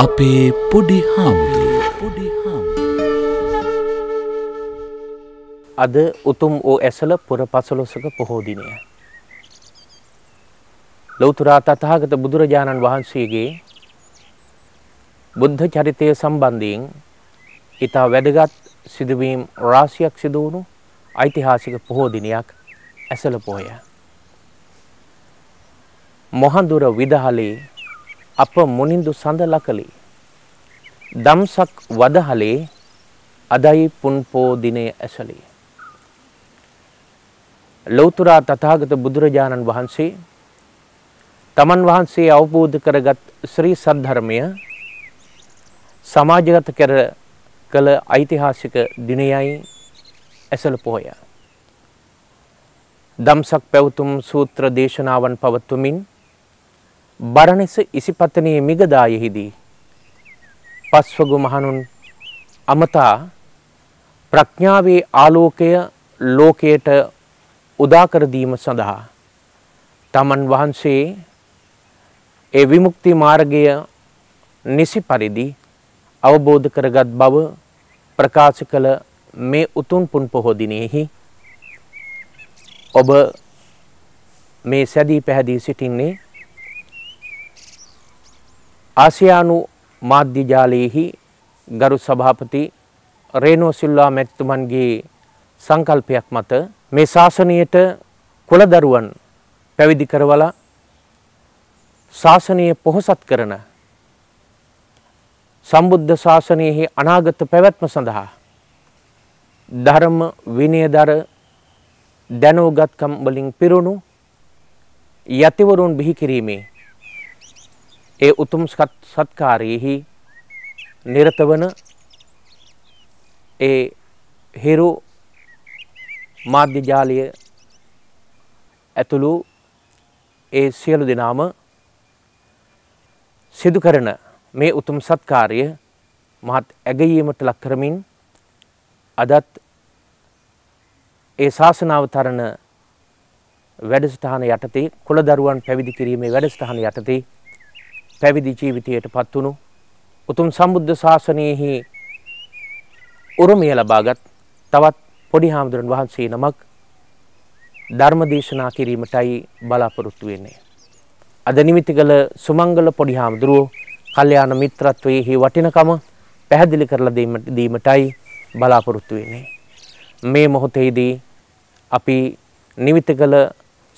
අපේ පොඩි හාමුදුරුව පොඩි අද උතුම් වූ ඇසල පුර පසලොසක පොහෝදිනය. ලොවතුරා තතාගත බුදුරජාණන් වහන්සේගේ බුද්ධ චරිතය සම්බන්ධයෙන් ඉතා වැඩගත් සිදුවීම් රාසියක් සිදුවුණු ඓතිහාසික පොහෝදිනයක් ඇසල පෝය. මොහන්දුර විදහලේ අප මොනින්දු සඳ ලකලේ දම්සක් වදහලේ අදයි පුන්පෝ දිනේ ඇසලේ ලෞතුරා තථාගත බුදුරජාණන් වහන්සේ තමන් වහන්සේ අවබෝධ කරගත් ශ්‍රී සද්ධර්මය සමාජගත කර කළ ඓතිහාසික දිනයයි ඇසළ පොහොය. දම්සක් පැවතුම් සූත්‍ර දේශනාවන් පවත්වමින් බරණෙස ඉසිපතනයේ මිගදායෙහිදී පස්වගු මහණුන් අමතා ප්‍රඥාවේ ආලෝකය ලෝකයට උදාකර දීම සඳහා තමන් වහන්සේ ඒ විමුක්ති මාර්ගය නිසි පරිදි අවබෝධ කරගත් බව ප්‍රකාශ කළ මේ උතුම් පුන් පොහෝ දිනෙහි ඔබ මේ සැදී පැහැදී සිටින්නේ ආසියානු මාධ්‍ය ජාලයෙහි ගරු සභාපති රේනෝ සිල්වා මැතිතුමන්ගේ සංකල්පයක් මත මේ ශාසනයට කුලදරුවන් පැවිදි කරවලා ශාසනය පොහොසත් කරන සම්බුද්ධ ශාසනයෙහි අනාගත පැවැත්ම සඳහා ධර්ම විනයදර දැනුගත්කම් වලින් පිරුණු යතිවරුන් බිහි කිරීමේ ඒ උතුම් සත්කාරයෙහි නිරතවන ඒ හිරු මාධ්‍ය ජාලය ඇතුළු ඒ සියලු දෙනාම සිදු කරන මේ උතුම් සත්කාරය මහත් ඇගයීමට ලක් කරමින් අදත් ඒ ශාසනාව තරණ වැඩසටහන යටතේ කුලදරුවන් පැවිදි කිරීමේ වැඩසටහන යටතේ පැවිදි ජීවිතයට පත් වුණු උතුම් සම්බුද්ධ ශාසනයෙහි උරුමය ලබාගත් තවත් පොඩි හාමුදුරන් වහන්සේ නමක් ධර්ම දේශනා කිරීමටයි බලාපොරොත්තු වෙන්නේ. අද නිමිති කළ සුමංගල පොඩි හාමුදුරුවෝ කල්යාණ මිත්‍රත්වයෙහි වටිනකම පැහැදිලි කරලා දීමටයි බලාපොරොත්තු වෙන්නේ. මේ මොහොතේදී අපි නිවිත කළ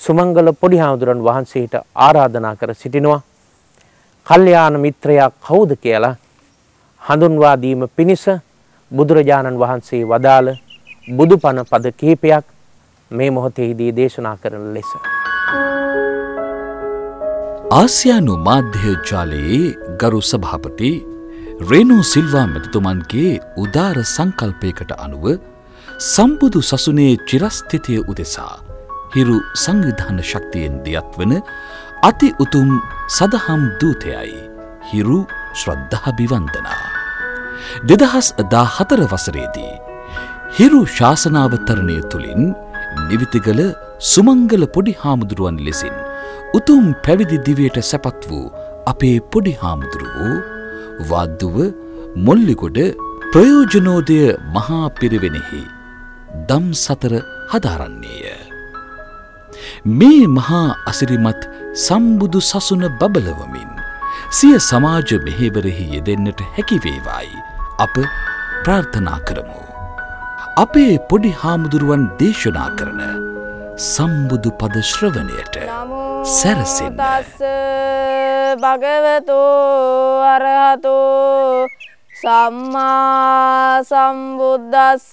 සුමංගල පොඩි හාමුදුරන් වහන්සේට ආරාධනා කර සිටිනවා කල්යාණ මිත්‍රයා කවුද කියලා හඳුන්වා දීම පිණිස බුදුරජාණන් වහන්සේ වදාළ බුදුපණ පද කිහිපයක් මේ මොහොතෙහිදී දේශනා කරන ලෙස. ආසියානු මාධ්‍ය ජාලයේ ගරු සභාපති රේනු සිල්වා මෙතුමන්ගේ උදාර සංකල්පයකට අනුව සම්බුදු සසුනේ චිරස්ථිතය උදෙසා හිරු සංවිධාන ශක්තියෙන් දෙයත් වන අති උතුම් සදහම් දූතයයි හිරු ශ්‍රද්ධහබිවන්දනා. දෙදහස් දා හතර වසරේදී. හිරු ශාසනාවතරණය තුළින් නිවිතිගල සුමංගල පොඩි හාමුදුරුවන් ලෙසින් උතුම් පැවිදි දිවයට සැපත් වූ අපේ පොඩි හාමුදුරු වූ වද්දුව මොල්ලිකොඩ ප්‍රයෝජනෝදය මහා පිරිවෙනෙහි දම් සතර හදාරන්නේය. මේ මහා අසිරිමත් සම්බුදු සසුන බබලවමින් සිය සමාජ මෙහෙවරෙහි යෙදෙන්නට හැකිවේවායි අප ප්‍රාර්ථනා කරමු. අපේ පොඩි හාමුදුරුවන් දේශනා කරන සම්බුදු පද ශ්‍රවණයට සැරසෙන් භගවතෝ අරහතෝ සම්මා සම්බුද්දස්ස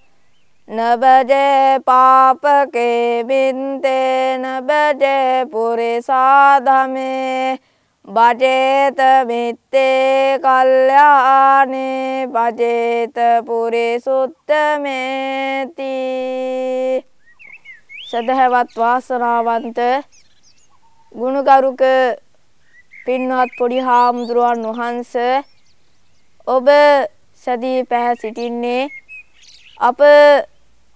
නබජේ පාපකේ බින්තේ නබජේ පුරිසාධමේ බජේත මිත්තේ කල්යානේ බජේත පුරිසුත්තමේති සදහවත් වාසනාවන්ත ගුණගරුක පින්වත් පොඩි හාමුදුරුවන් වහන්ස ඔබ සැදී පැහැ සිටින්නේ අප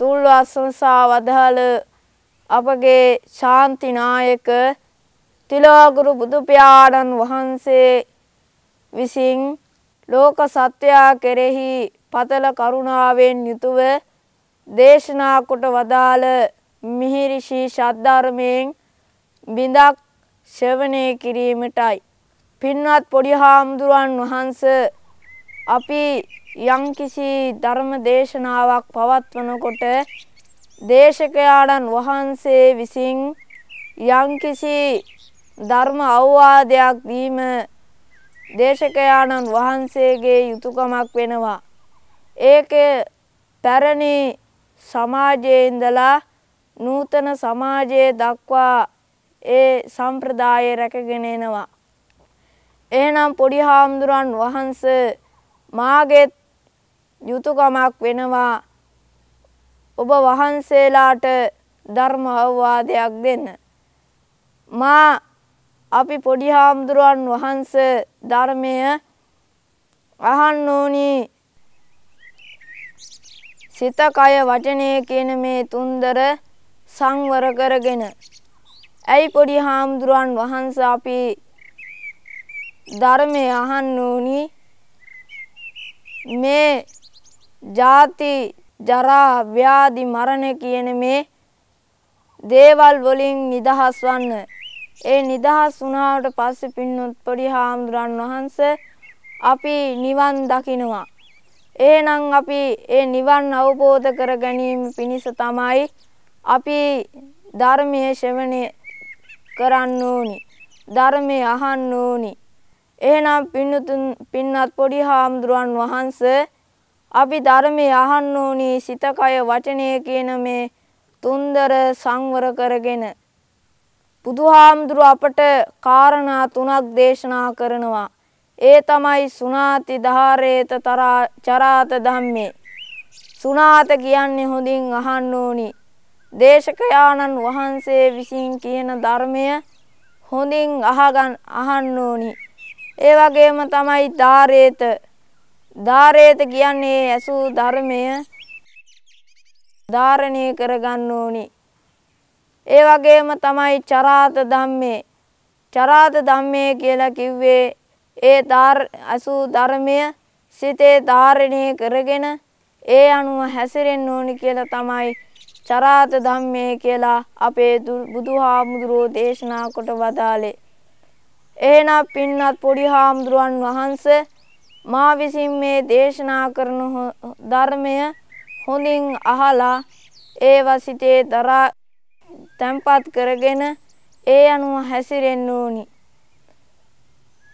තුල්ව අසංසා වදහල අපගේ ශාන්තිනායක තිලෝගුරු බුදුපාණන් වහන්සේ විසින් ලෝක සත්‍යයා කෙරෙහි පතල කරුණාවෙන් යුතුව දේශනා කොට වදාළ මිහිරිෂී ශද්ධර්මයෙන් බිඳක් ශ්‍රවණය කිරීමටයි. පින්වත් පොඩි හාමුදුරුවන් වහන්සේ අපි යම්කිසි ධර්ම දේශනාවක් පවත්වනකොට දේශකයාණන් වහන්සේ විසින් යම්කිසි ධර්ම අවවාදයක් දීම දේශකයාණන් වහන්සේගේ යුතුයකමක් වෙනවා. ඒක පැරණි සමාජයේ ඉඳලා නූතන සමාජයේ දක්වා ඒ සම්ප්‍රදාය රැකගෙන එනවා. එහෙනම් පොඩි හාමුදුරන් වහන්සේ මාගේත් යුතුයකමක් වෙනවා ඔබ වහන්සේලාට ධර්ම අවවාදයක් දෙන්න. මා අපි පොඩි හාමුදුරුවන් වහන්ස ධර්මය අහන්න ඕනි. සිත කය වචනය කියන මේ තුන්දර සංවර කරගෙන. ඇයි පොඩි හාමුදුරුවන් වහන්ස අපි ධර්මය අහන්න ඕනි? මේ ජාති ජරා ව්‍යාධි මරණ කියන මේ දේවල් වලින් නිදහස් වන්න. ඒ නිදහස් වුණාට පස්සේ පින්නොත් පොඩි හාමුදුරන් වහන්සේ අපි නිවන් දකිනවා. එහෙනම් අපි ඒ නිවන් අවබෝධ කර ගැනීම පිණිස තමයි අපි ධර්මයේ ශ්‍රවණය කරන්න ඕනි. ධර්මයේ අහන්න ඕනි. එහෙනම් පින්නතුන් පින්නත් පොඩි හාමුදුරුවන් වහන්ස අපි ධර්මය අහන්න ඕනි සිත කය වචනය කියන මේ තුන්දර සංවර කරගෙන බුදුහාමුදුරු අපට කාරණා තුනක් දේශනා කරනවා ඒ තමයි සුණාති ධාරේත චරාත ධම්මේ සුණාත කියන්නේ හොඳින් අහන්න ඕනි දේශකයාණන් වහන්සේ විසින් කියන ධර්මය හොඳින් අහගන් අහන්න ඕනි ඒ වගේම තමයි ධාරේත. ධාරේත කියන්නේ ඇසු ධර්මය ධාරණය කරගන්න ඕනි. ඒ වගේම තමයි චරාත ධම්මේ. චරාත ධම්මේ කියලා කිව්වේ ඒ ඇසු ධර්මය සිතේ ධාරණය කරගෙන ඒ අනුව හැසිරෙන්න ඕනි කියලා තමයි චරාත ධම්මේ කියලා අපේ බුදුහාමුදුරෝ දේශනා කොට වදාලේ. එහෙනම් පින්වත් පොඩි හාමුදුරුවන් වහන්සේ මා විසින් මේ දේශනා කරන ධර්මය හොඳින් අහලා ඒව සිතේ දරා තැම්පත් කරගෙන ඒ අනුව හැසිරෙන්න ඕනි.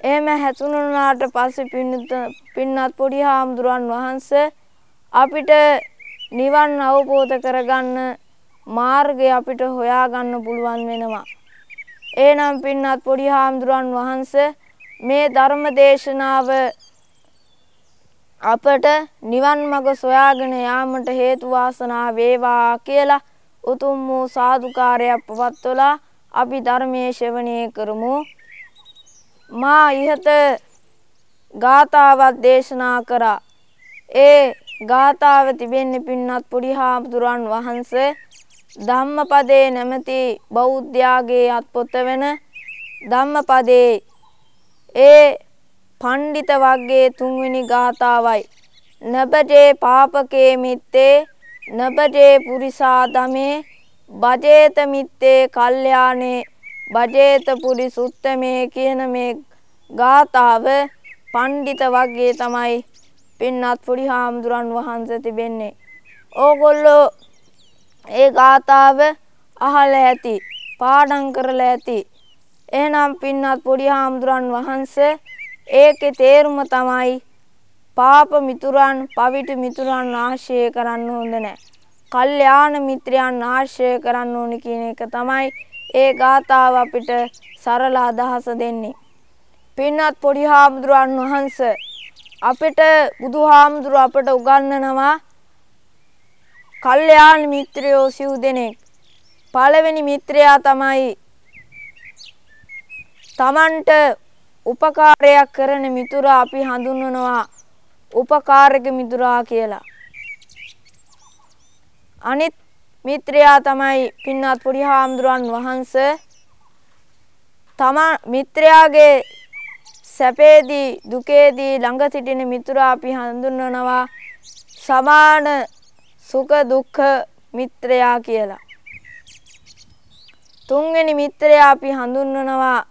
එහෙම හැතුණුනාට පස්සේ පින්නත් පොඩි හාමුදුරුවන් වහන්සේ අපිට නිවන් අවබෝධ කරගන්න මාර්ගය අපිට හොයාගන්න පුළුවන් වෙනවා. ඒනම් පින්නත් පොඩි හාමුදුරන් වහන්ස මේ ධර්ම දේශනාව අපට නිවන් මඟ සොයාගෙන යාමට හේතු වාසනා වේවා කියලා උතුම් වූ සාදුකාරයක් පවත්වලා අපි ධර්මයේ ශ්‍රවණය කරමු මා ඉහත ගාථාවක් දේශනා කරා ඒ ගාථාව තිබෙන්නේ පින්නත් පොඩි හාමුදුරන් වහන්සේ ධම්මපදයේ නැමැති බෞද්ධයාගේ අත්පොත වෙන ධම්මපදයේ ඒ පණ්ඩිත වර්ගයේ තුන්වෙනි ගාථාවයි නබජේ පාපකේ මිත්තේ නබජේ පුරිසා දමේ බජේත මිත්තේ කල්යාණේ බජේත පුරිසුත්තමේ කියන මේ ගාථාව පණ්ඩිත වර්ගයේ තමයි පින්නත් පුඩි හාමුදුරන් වහන්සේ තිබෙන්නේ ඕගොල්ලෝ ඒ ගාථාව අහලා ඇති පාඩම් කරලා ඇති එහෙනම් පින්වත් පොඩි හාමුදුරන් වහන්සේ ඒකේ තේරුම තමයි පාප මිතුරන් පවිට මිතුරන් ආශ්‍රය කරන්න හොඳ නැහැ. කල්යාණ මිත්‍රයන් ආශ්‍රය කරන්න ඕනි කියන එක තමයි ඒ ගාථාව අපිට සරල අදහස දෙන්නේ. පින්වත් පොඩි හාමුදුරන් වහන්සේ අපිට බුදුහාමුදුර අපට උගන්වනවා කල්යාණ මිත්‍රයෝ සිව් දෙනෙක්. පළවෙනි මිත්‍රයා තමයි තමන්ට උපකාරයක් කරන මිතුරා අපි හඳුන්වනවා උපකාරක මිතුරා කියලා. අනිත් මිත්‍රයා තමයි පින්වත් පුරි හාමුදුරුවන් වහන්ස. තමා මිත්‍රයාගේ සැපේදී දුකේදී ළඟ සිටින මිතුරා අපි හඳුන්වනවා සමාන සුඛ දුක්ඛ මිත්‍රයා කියලා. තුන්වෙනි මිත්‍රයා අපි හඳුන්වනවා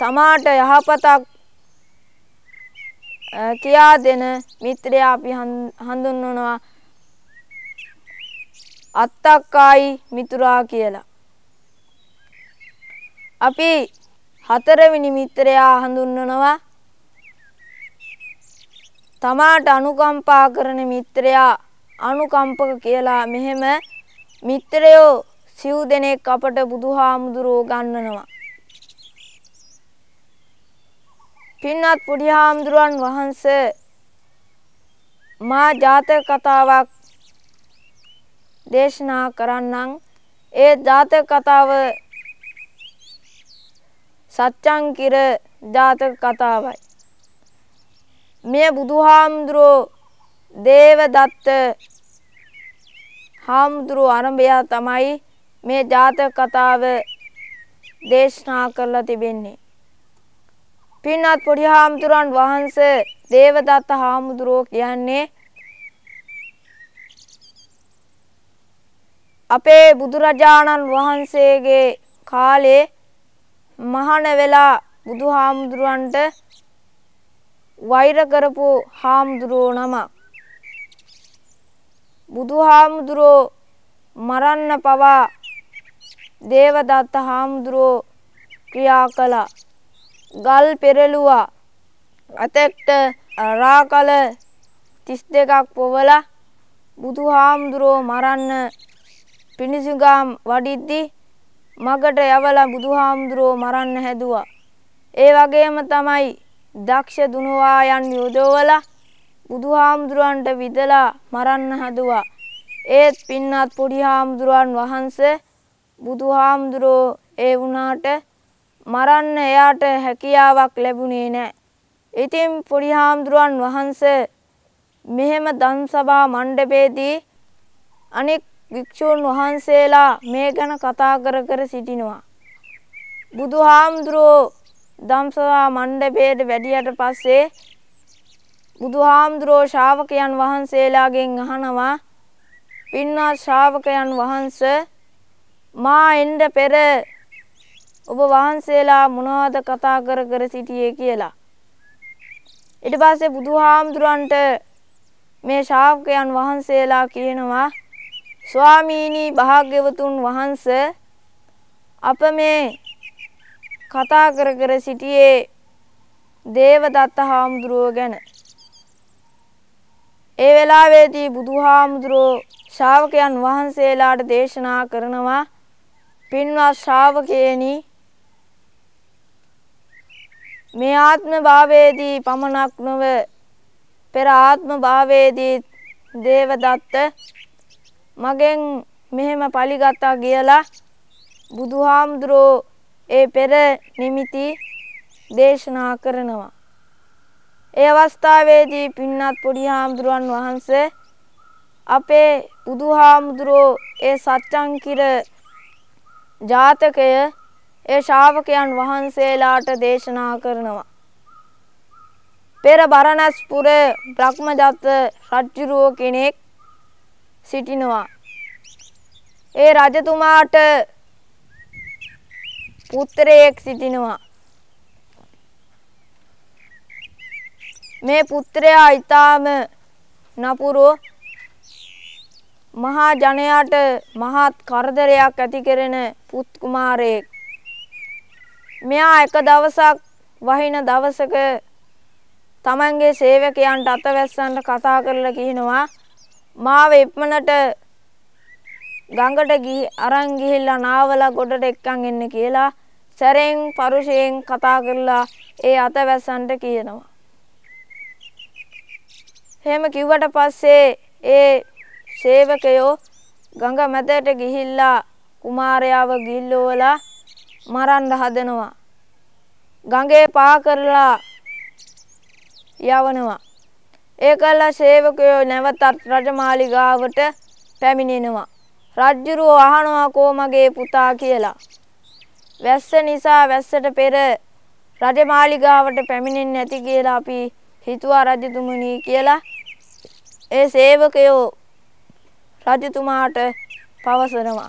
තමාට යහපතක් කියා දෙන මිත්‍රයා අපි හඳුන්වනවා අත්තක්කායි මිතුරා කියලා. අපි හතරවෙනි මිත්‍රයා හඳුන්වනවා තමාට අනුකම්පා කරන මිත්‍රයා අනුකම්පක කියලා මෙහෙම මිත්‍රයෝ සිව් දෙනෙක් අපට බුදුහාමුදුරෝ ගන්නනවා. පින්වත් බුදුහාමුදුරන් වහන්සේ මා ජාතක කතාවක් දේශනා කරන්නම්. ඒ ජාතක කතාව සත්‍යං කිර ජාතක කතාවයි. මේ බුදුහාමුදුරෝ දේවදත්ත හාමුදුරුව අරඹයා තමයි මේ ජාතක කතාව දේශනා කරලා තිබෙන්නේ. පින්වත් පොඩි හාමුදුරන් වහන්සේ දේවදත්ත හාමුදුරුව කියන්නේ අපේ බුදුරජාණන් වහන්සේගේ කාලේ මහාන වෙලා බුදුහාමුදුරන්ට වෛර කරපු හාමුදුරුවෝ නමක්. බුදුහාමුදුරෝ මරන්න පවා දේවදත්ත හාමුදුරෝ ක්‍රියා කළා. ගල් පෙරළුවා. අතෙක්ට රාකල 32ක් පොවලා බුදුහාමුදුරෝ මරන්න පිණිසුගම් වඩිද්දී මගට යවලා බුදුහාමුදුරෝ මරන්න හැදුවා. ඒ වගේම තමයි දක්ෂ දුනුවායන් යොදවලා බුදුහාමුදුරන්ට විදලා මරන්න හැදුවා. ඒත් පින්නත් පොඩි හාමුදුරුවන් වහන්සේ බුදුහාමුදුරෝ ඒ වුණාට මරන්න එයාට හැකියාවක් ලැබුණේ නෑ. ඉතින් පොඩි හාමුදුරුවන් වහන්සේ මෙහෙම දන්සභා මණ්ඩපේදී අනෙක් භික්ෂූන් වහන්සේලා මේ ගැන කතා කර කර සිටිනවා. බුදුහාමුදුරෝ දම්සභා මණ්ඩපයට වැඩියට පස්සේ බුදුහාමුදුරෝ ශ්‍රාවකයන් වහන්සේලාගෙන් අහනවා පින්වත් ශ්‍රාවකයන් වහන්ස මා එන්න පෙර ඔබ වහන්සේලා මොනවද කතා කර කර සිටියේ කියලා. ඊට පස්සේ බුදුහාමුදුරන්ට මේ ශ්‍රාවකයන් වහන්සේලා කියනවා ස්වාමීනි භාග්‍යවතුන් වහන්ස අප මේ කතා කර කර සිටියේ දේවදත්ත හාමුදුරුව ගැන ඒ වෙලාවේදී බුදුහාමුදුරෝ ශ්‍රාවකයන් වහන්සේලාට දේශනා කරනවා පින්වත් ශ්‍රාවකයනි මේ ආත්ම භාවයේදී පමණක් නොව පෙර ආත්ම භාවයේදී දේවදත්ත මගෙන් මෙහෙම පලිගතා කියලා බුදුහාමුදුරෝ ඒ පෙර නිමිති දේශනා කරනවා ඒ අවස්ථාවේදී පින්නත් පොඩි හාමුදුරුවන් වහන්සේ අපේ බුදුහාමුදුරෝ ඒ සත්‍යංකිර ජාතකය ඒ ශාවකයන් වහන්සේලාට දේශනා කරනවා. පෙර බරණැස්පුරේ බ්‍රහ්මදත්ත රජුරෝ කෙනෙක් සිටිනවා. ඒ රජතුමාට පුත්‍රයෙක් සිටිනවා. මේ පුත්‍රයා ඊටාම නපුරු මහා ජනයාට මහත් කරදරයක් ඇති කරන පුත් කුමාරයෙක්. මෙයා එක දවසක් වහින දවසක තමන්ගේ සේවකයන්ට අතවැස්සන්ට කතා කරලා කියනවා මාව ඉක්මනට ගඟට ගිහ අරන් ගිහිල්ලා නාවලා ගොඩට එක්කන් එන්න කියලා සැරෙන් පරුෂයෙන් කතා කරලා ඒ අතවැස්සන්ට කියනවා. එහෙම කිව්වට පස්සේ ඒ සේවකයෝ ගඟ මැදට ගිහිල්ලා කුමාරයාව ගිල්ලුවලා මරන්න හදනවා. ගඟේ පා කරලා යවනවා. ඒකල සේවකයෝ නැවතත් රජමාලිගාවට පැමිණෙනවා. රජ්ජුරුව අහනවා කෝ මගේ පුතා කියලා. වැස්ස නිසා වැස්සට පෙර රජමාලිගාවට පැමිණෙන්නේ නැති කියලා අපි හිතුවා රජතුමනි කියලා ඒ සේවකයෝ රජතුමාට පවසනවා.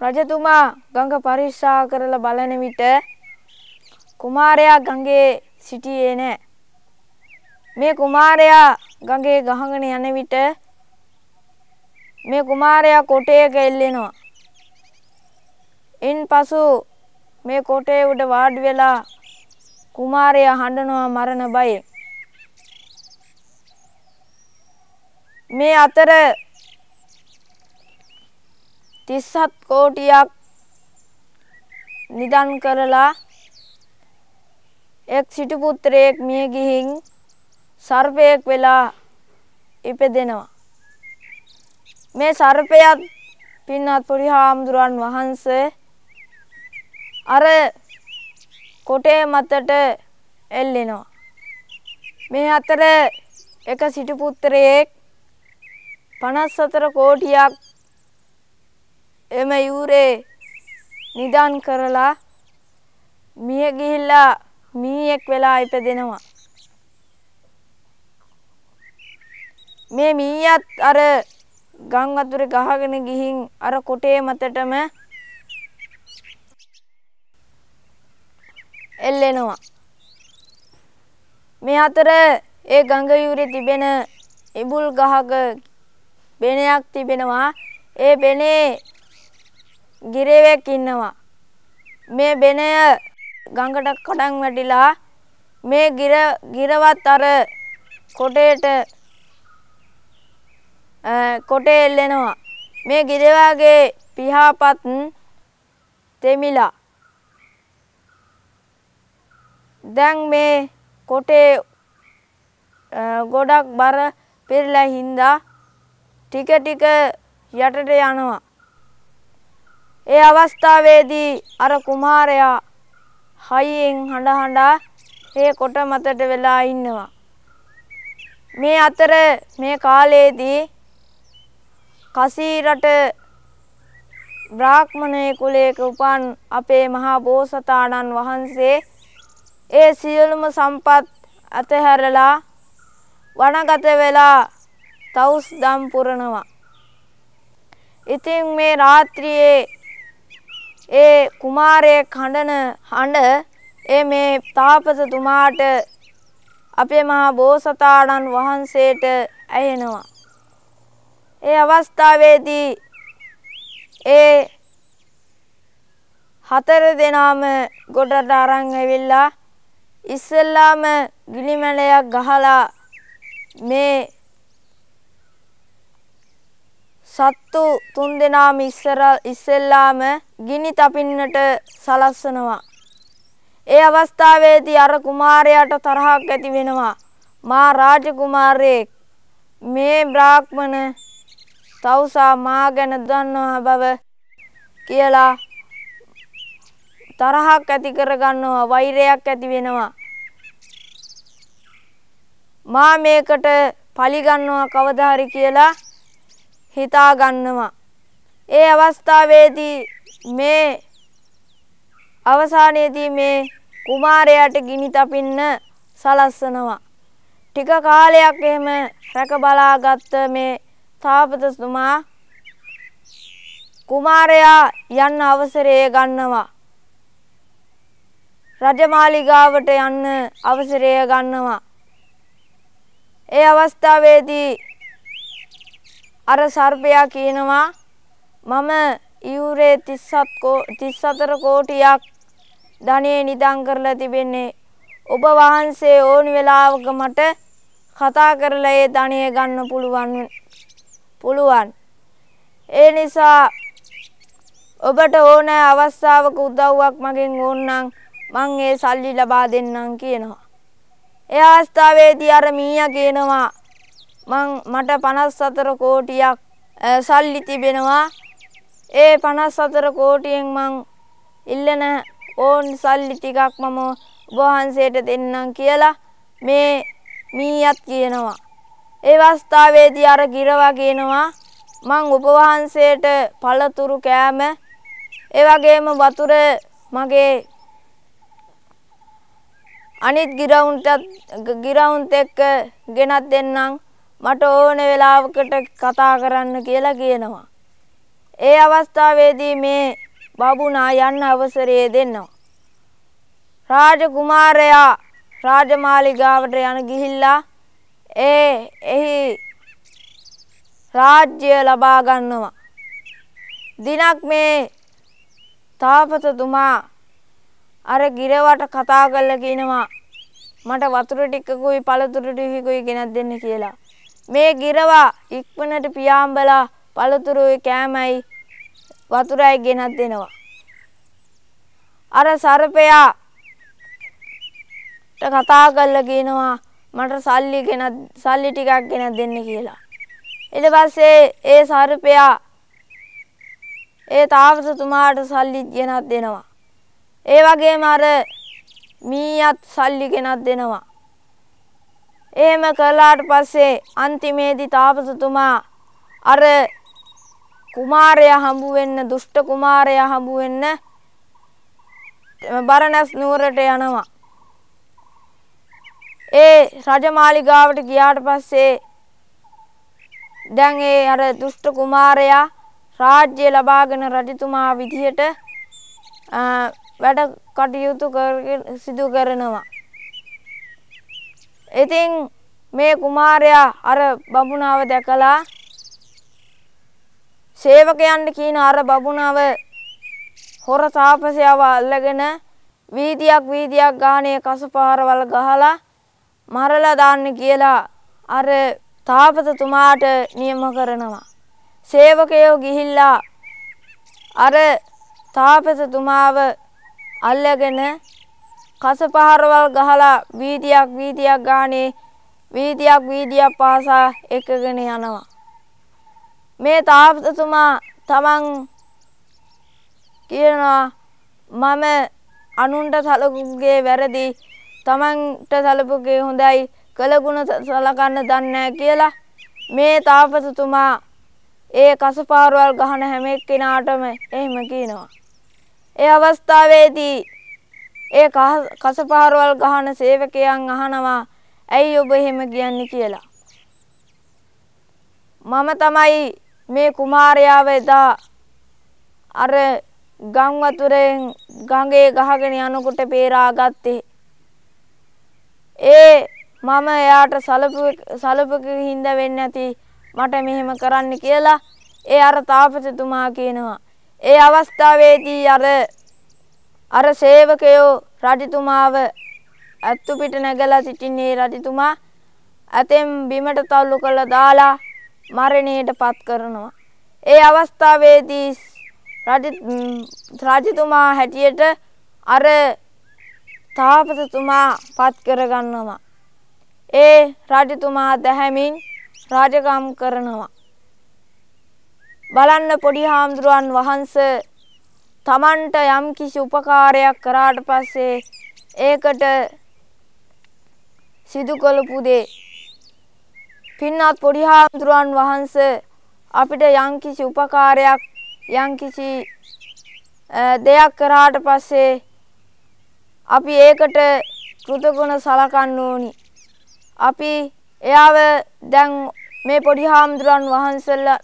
රජතුමා ගඟ පරික්ෂා කරලා බලන විට කුමාරයා ගඟේ සිටියේ නැහැ. මේ කුමාරයා ගඟේ ගහගෙන යන විට මේ කුමාරයා කොටයක එල්ලෙනවා. ඉන් පසු මේ කොටේ උඩ වාඩි වෙලා කුමාරයා හඬනවා මරණ බයෙන්. මේ අතර 37 කෝටියක් නිදන් කරලා එක් සිටු පුත්‍රයෙක් මිය ගිහින් සර්පයෙක් වෙලා ඉපදෙනවා. මේ සර්පයත් පින්වත් පුරිහාමුදුරන් වහන්සේ අර කොටේ මතට එල්ලෙනවා. මේ අතර එක සිටුපුත්‍රයෙක් පනස් අතර කෝටියක් එම යූරේ නිධන් කරලා මිය ගිහිල්ලා මීයෙක් වෙලා ඉපදෙනවා. මේ මීයත් අර ගං අතුරේ ගහගෙන ගිහින් අර කොටේ මතටම එල්ලෙනවා. මේ අතර ඒ ගඟ යුරේ තිබෙන ඉබුල් ගහක බෙනයක් තිබෙනවා. ඒ බෙනේ ගිරේවෙක් ඉන්නවා. මේ බෙනය ගඟට කඩන් වැටිලා මේ ගිර ගිරවත් අර කොටේට කොටේ එල්ලෙනවා. මේ ගිරවාගේ පිහාපත් තෙමිලා දැන් මේ කොටේ ගොඩක් බර පෙරලා හින්දා ටික ටික යටට යනවා. ඒ අවස්ථාවේදී අර කුමාරයා හයියෙන් හඬ හඬ ඒ කොට මතට වෙලා ඉන්නවා. මේ අතර මේ කාලයේදී කසීරට බ්‍රාහ්මණය කුලයක උපන් අපේ මහා බෝසතාණන් වහන්සේ ඒ සියලුම සම්පත් අතහැරලා වනගත වෙලා තවුස් දම් පුරනවා. ඉතින් මේ රාත්‍රියේ ඒ කුමාරයේ කඩන හඬ ඒ මේ තාපසතුමාට අපේ මහා බෝසතාණන් වහන්සේට ඇහෙනවා. ඒ අවස්ථාවේදී ඒ හතර දෙනාම ගොඩට අරන් ඇවිල්ලා ඉස්සෙල්ලාම ගිලිමැලයක් ගහලා මේ සත්තු තුන් දෙනාම ඉස්සර ඉස්සෙල්ලාම ගිනි තපින්නට සලස්සනවා. ඒ අවස්ථාවේදී අර කුමාරයාට තරහක් ඇති වෙනවා. මා රාජකුමාරයෙක් මේ බ්‍රාහ්මණ තවුසා මා ගැන දන්නවා බව කියලා තරහක් ඇති කරගන්නවා වෛරයක් ඇති වෙනවා මා මේකට පලිගන්නවා කවදා හරි කියලා හිතා ගන්නවා ඒ අවස්ථාවේදී මේ අවසානයේදී මේ කුමාරයාට ගිනි තපින්න සලස්සනවා ටික කාලයක් එහෙම රැක බලාගත්ත මේ තාපතතුමා කුමාරයා යන්න අවසරය ගන්නවා රජමාලිගාවට යන්න අවසරය ගන්නවා. ඒ අවස්ථාවේදී අර සර්පයා කියනවා මම ඉවුරේ 34 කෝටියක් ධනෙ නිදන් කරලා තිබෙන්නේ ඔබ වහන්සේ ඕනි වෙලාවක මට කතා කරලා ඒ ධනෙ ගන්න පුළුවන් පුළුවන් ඒ නිසා ඔබට ඕනෑ අවස්ථාවක උදව්වක් මගෙන් ඕනනම් මං ඒ සල්ලි ලබා දෙන්නම් කියනවා. ඒ අවස්ථාවේදී අර මීයා කියනවා මං මට 54 කෝටියක් සල්ලි තිබෙනවා. ඒ 54 කෝටියෙන් මං ඉල්ලන ඕන් සල්ලි ටිකක් මම වහන්සේට දෙන්නම් කියලා මේ මීයත් කියනවා. ඒ අවස්ථාවේදී අර ගිරවා කියනවා මං උපවහන්සේට පළතුරු කෑම ඒ වගේම වතුර මගේ අනිත් ගිරවුන්ටත් ගිරවුන්ත් එක්ක ගෙනත් දෙන්නම් මට ඕන වෙලාවකට කතා කරන්න කියලා කියනවා. ඒ අවස්ථාවේදී මේ බබුනා යන්න අවසරය දෙන්නවා. රාජකුමාරයා රාජමාලිගාවට යන ගිහිල්ලා ඒ එහි රාජ්‍ය ලබා ගන්නවා. දිනක් මේ තාපසතුමා අර ගිරවට කතා කරලා කියනවා මට වතුර ටිකකුයි පළතුරු ටිකකුයි ගෙනත් දෙන්න කියලා. මේ ගිරවා ඉක්මනට පියාඹලා පළතුරුයි කෑමයි වතුරයි ගෙනත් දෙනවා. අර සර්පයා කතා කරලා කියනවා මට සල්ලි ගෙනත් සල්ලි ටිකක් ගෙනත් දෙන්න කියලා. ඊට පස්සේ ඒ සර්පයා ඒ තාපසතුමාට සල්ලි ගෙනත් දෙනවා. ඒ වගේම අර මීයත් සල්ලි කෙනක් දෙනවා. එහෙම කළාට පස්සේ අන්තිමේදී තාපසතුමා අර කුමාරයා හම්බු වෙන්න දුෂ්ට කුමාරයා හම්බු වෙන්න බරණස් නුවරට යනවා. ඒ රජමාලිගාවට ගියාට පස්සේ දැන් ඒ අර දුෂ්ට කුමාරයා රාජ්‍ය ලබාගෙන රජතුමා විදිහට වැඩ කටයුතු කරගෙන සිදු කරනවා. ඉතින් මේ කුමාරයා අර බමුණාව දැකලා සේවකයන්ට කියන අර බමුණාව හොර තාපසයාව අල්ලගෙන වීදියක් වීදියක් ගානේ කසපාරවල ගහලා මරලා දාන්න කියලා අර තාපතතුමාට නියම කරනවා. සේවකයෝ ගිහිල්ලා අර තාපසතුමාව අල්ලගෙන කස පහරවල් ගහලා වීදියක් වීදියක් ගානේ වීදියක් වීදියක් පාසා එකගෙන යනවා. මේ තාපසතුමා තමන් කියනවා මම අනුන්ට සලකුගේ වැරදි තමන්ට සලපුගේ හොඳයි කළගුණ සලකන්න දන්නේ කියලා මේ තාපසතුමා ඒ කසපාරවල් ගහන හැම එක්කෙනාටම එහෙම කියනවා. ඒ අවස්ථාවේදී ඒ කසපහරවල් ගහන සේවකයන් අහනවා ඇයි ඔබ එහෙම කියන්නේ කියලා. මම තමයි මේ කුමාරයාව එදා අර ගම් වතුරෙන් ගඟේ ගහගෙන යනකොට peerා ගත්තේ. ඒ මම එයාට සලපු සලපකින් හින්දා වෙන්නේ නැති මට මෙහෙම කරන්න කියලා ඒ අර තාපසතුමා කියනවා. ඒ අවස්ථාවේදී අර අර සේවකයෝ රජතුමාව ඇත්තු පිට නැගලා සිටින්නේ රජතුමා ඇතෙන් බිමට තල්ලු කරලා දාලා මරණයටපත් කරනවා. ඒ අවස්ථාවේදී රජතුමා හැටියට අර තාපසතුමා පත් කරගන්නවා. ඒ රජතුමා දැහැමින් රාජකම් කරනවා. බලන්න පොඩි හාමුදුරුවන් වහන්ස තමන්ට යම් කිසි උපකාරයක් කරාට පස්සේ ඒකට සිදු කළපු දේ පින්වත් පොඩි හාමුදුරුවන් වහන්ස අපිට යම් කිසි උපකාරයක් යම් කිසි දෙයක් කරාට පස්සේ අපි ඒකට කෘතගුණ සලකන්න ඕනි. අපි එයාව දැන් මේ පොඩි හාමුදුරන්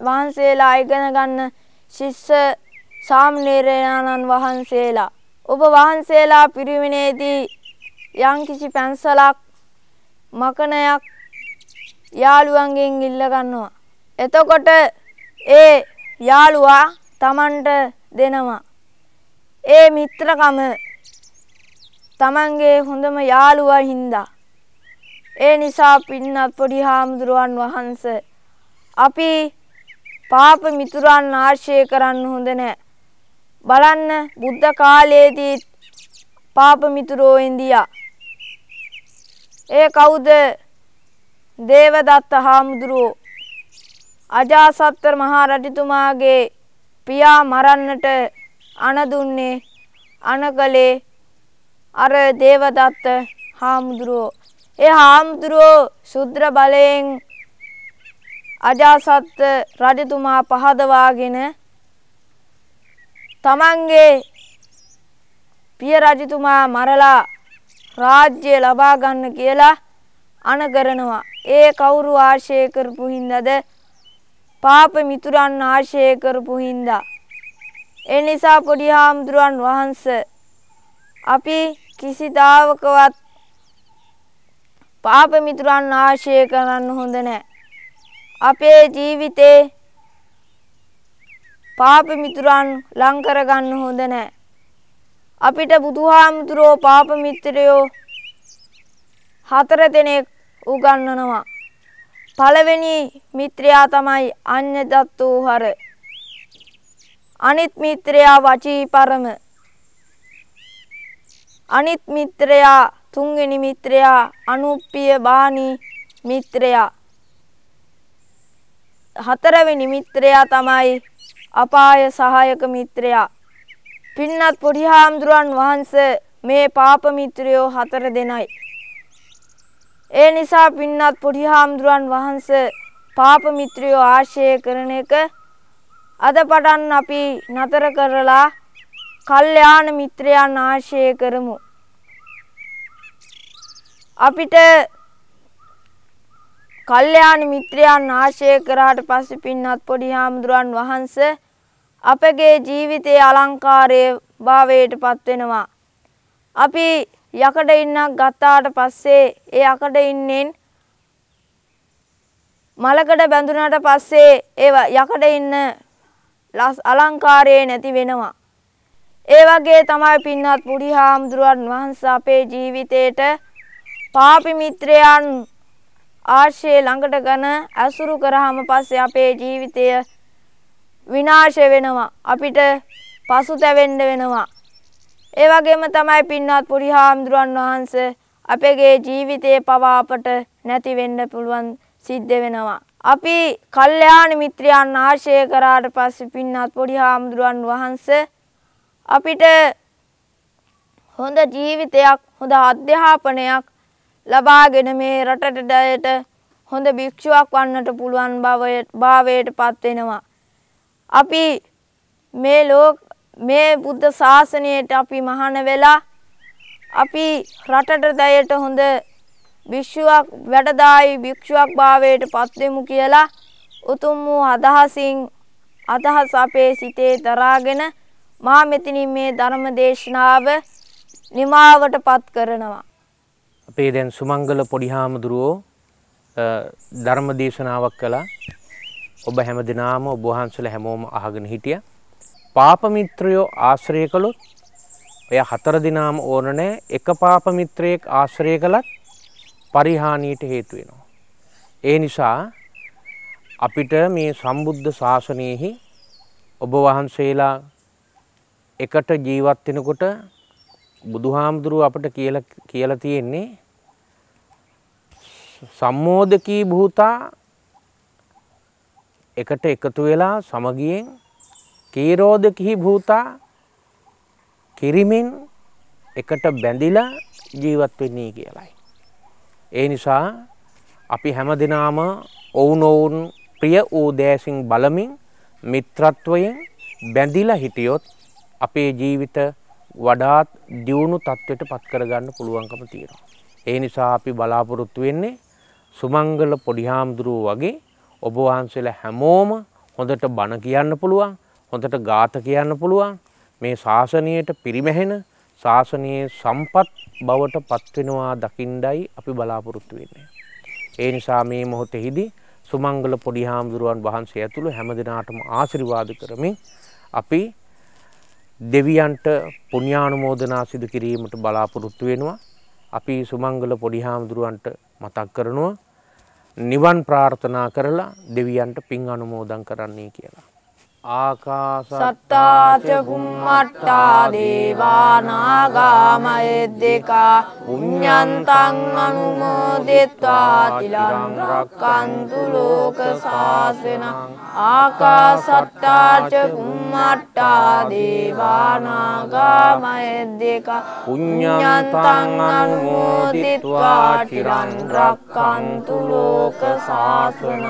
වහන්සේලා ඉගෙන ගන්න ශිෂ්‍ය සාමණේරයන්න් වහන්සේලා ඔබ වහන්සේලා පිරිවිනේදී යම්කිසි පැන්සලක් මකනයක් යාළුවන්ගෙන් ඉල්ල ගන්නවා. එතකොට ඒ යාළුවා Tamanට දෙනවා. ඒ මිත්‍රකම Tamanගේ හොඳම යාළුවා හින්දා ඒ නිසා පින්නත් පොඩි හාමුදුරුවන් වහන්ස අපි පාප මිතුරන් ආශ්‍රය කරන්න හොඳ නැහැ. බලන්න බුද්ධ කාලයේදී පාප මිතුරෝ ඉන්දියා. ඒ කවුද? දේවදත්ත හාමුදුරුවෝ අජාසත්ත මහ රජතුමාගේ පියා මරන්නට අණ දුන්නේ අණකලේ අර දේවදත්ත හාමුදුරුවෝ ඒ හාමුදුරුවෝ ශුද්‍ර බලයෙන් අජාසත් රජතුමා පහදවාගෙන තමන්ගේ පිය රජතුමා මරලා රාජ්‍ය ලබා ගන්න කියලා අණ කරනවා. ඒ කවුරු ආශය කරපු හින්දාද? පාප මිතුරන් ආශය කරපු හින්දා. ඒ නිසා පොඩි හාමුදුරන් වහන්සේ අපි කිසිතාවකවත් පාප මිතුරන් ආශ්‍රය කරන්න හොඳ නැහැ. අපේ ජීවිතේ පාප මිතුරන් ලං කරගන්න හොඳ නැහැ. අපිට බුදුහාමුදුරෝ පාප මිත්‍රයෝ හතර දෙනෙක් උගන්වනවා. පළවෙනි මිත්‍රයා තමයි අඤ්ඤ දත්තෝහර. අනිත් මිත්‍රයා වචී පරම. අනිත් මිත්‍රයා තුන්වෙනි මිත්‍රයා අනුප්පිය බානි මිත්‍රයා හතරවෙනි මිත්‍රයා තමයි අපාය සහායක මිත්‍රයා පින්නත් පොඩි හාමුදුරුවන් වහන්සේ මේ පාප මිත්‍රයෝ හතර දෙනයි ඒ නිසා පින්නත් පොඩි හාමුදුරුවන් වහන්සේ පාප මිත්‍රයෝ ආශ්‍රය කරන එක අද පටන් අපි නතර කරලා කල්යාණ මිත්‍රයන් ආශ්‍රය කරමු අපිට කල්යාණ මිත්‍රයන් ආශ්‍රය කරාට පස්සේ පින්වත් පොඩි හාමුදුරන් වහන්ස අපගේ ජීවිතයේ අලංකාරයේ භාවයට පත් වෙනවා. අපි යකඩ ඉන්නක් ගත්තාට පස්සේ ඒ යකඩ ඉන්නෙන් මලකඩ බැඳුනාට පස්සේ ඒ යකඩ ඉන්න අලංකාරයේ නැති වෙනවා. ඒ වගේ තමයි පින්වත් පුඩි හාමුදුරුවන් වහන්ස අපේ ජීවිතේට පාපි මිත්‍රයන් ආශ්‍රය ළඟට ගන ඇසුරු කරාම පස්සේ අපේ ජීවිතය විනාශ වෙනවා. අපිට පසුතැවෙන්න වෙනවා. ඒ වගේම තමයි පින්වත් පුරිහාම්දුරන් වහන්සේ අපගේ ජීවිතයේ පවා අපට නැති වෙන්න පුළුවන් සිද්ධ වෙනවා. අපි කල්යාණ මිත්‍රයන් ආශ්‍රය කරාට පස්සේ පින්වත් පුරිහාම්දුරන් වහන්සේ අපිට හොඳ ජීවිතයක් හොඳ අධ්‍යාපනයක් ලබාගෙන මේ රටට දැයට හොඳ භික්ෂුවක් වන්නට පුළුවන් බවය භාවයට පත්වෙනවා. අපි මේ ලෝක මේ බුද්ධ ශාසනයට අපි මහාන වෙලා අපි රටට දැයට හොඳ භික්ෂුවක් වැඩදායි භික්ෂුවක් භාවයට පත්වෙමු කියලා උතුම් වූ අදහසින් අදහස් අපේ සිතේ දරාගෙන මා මෙතනින් මේ ධර්ම දේශනාව නිමාවට පත් කරනවා. අපේ දැන් සුමංගල පොඩි හාමුදුරුවෝ ධර්ම දේශනාවක් කළා. ඔබ හැම දිනාම ඔබ වහන්සේලා හැමෝම අහගෙන හිටියා. පාප මිත්‍රයෝ ආශ්‍රය කළොත් ඔය හතර දිනාම ඕන නැහැ. එක පාප මිත්‍රයෙක් ආශ්‍රය කළත් පරිහානියට හේතු වෙනවා. ඒ නිසා අපිට මේ සම්බුද්ධ ශාසනයෙහි ඔබ වහන්සේලා එකට ජීවත් වෙනකොට බුදුහාමුදුරුව අපට කියලා කියලා තියෙන්නේ සම්මෝධකී භූතා එකට එකතු වෙලා සමගියෙන් කීරෝධකහි භූතා කිරිමින් එකට බැඳිලා ජීවත් වෙන්නේ කියලයි. ඒ නිසා අපි හැම දෙනාම ඔවුනොවුන් ප්‍රිය වූ දෑසින් බලමින් මිත්‍රත්වයෙන් බැඳිලා හිටියොත් අපේ ජීවිත වඩාත් දියුණු තත්ත්වයට පත් කරගන්න පුළුවන්කම තියෙනවා. ඒ නිසා අපි බලාපොරොත්තු වෙන්නේ සුමංගල පොඩිහාමුදුරුව වගේ ඔබ වහන්සේලා හැමෝම හොඳට බණ කියන්න පුළුවන් හොඳට ගාත කියන්න පුළුවන් මේ ශාසනයට පිරිමැහෙන ශාසනයේ සම්පත් බවට පත්වෙනවා දකිින්ඩයි අපි බලාපොරොත්තු වෙන්නේ. ඒ නිසා මේ මොහොතෙහිදී සුමංගල පොඩි හාමුදුරුවන් වහන්සේ ඇතුළු හැම දෙනාටම ආශිරිවාද කරමින් අපි දෙවියන්ට පුුණ්‍යානුමෝදනා සිදු කිරීමට බලාපොරොත්තු වෙනවා අපි සුමංගල පොඩි හාමුදුරුවන්ට මතක් කරනවා නිවන් ප්‍රාර්ථනා කරලා දෙවියන්ට පින් අනුමෝදන් කරන්නේ කියලා. ආකාසත්තාච කුම්මට්ටා දේවානාගාමයද්දකා පුඤ්ඤන්තං අනුමෝදෙත්වා තිලං රක්칸තු ලෝක සාසනං ආකාසත්තාච කුම්මට්ටා දේවානාගාමයද්දකා පුඤ්ඤන්තං අනුමෝදෙත්වා තිලං රක්칸තු ලෝක සාසනං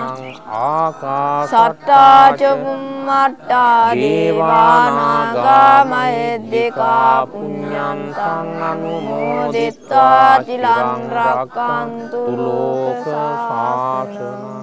ආකාසත්තාච කුම්මට්ටා අනාට්ටා දේවානාගා මහෙද්දිකා පුඤ්ඤන්තං අනුමෝදිත්වා තිලං රක්칸තු ලෝක සාසනං